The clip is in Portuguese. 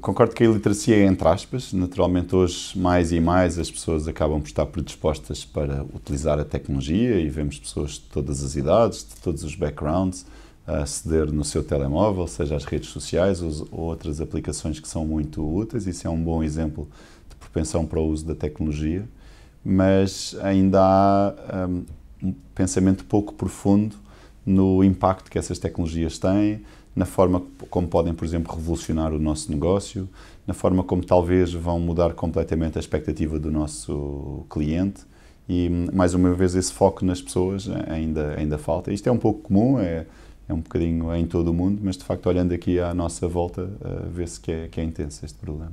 concordo que a iliteracia é entre aspas. Naturalmente, hoje, mais e mais, as pessoas acabam por estar predispostas para utilizar a tecnologia e vemos pessoas de todas as idades, de todos os backgrounds, a aceder no seu telemóvel, seja as redes sociais ou outras aplicações que são muito úteis. Isso é um bom exemplo de propensão para o uso da tecnologia, mas ainda há hum, um pensamento pouco profundo no impacto que essas tecnologias têm, na forma como podem, por exemplo, revolucionar o nosso negócio, na forma como talvez vão mudar completamente a expectativa do nosso cliente. E, mais uma vez, esse foco nas pessoas ainda, ainda falta. Isto é um pouco comum, é, é um bocadinho em todo o mundo, mas de facto, olhando aqui à nossa volta, eh, vê-se que é, que é intenso este problema.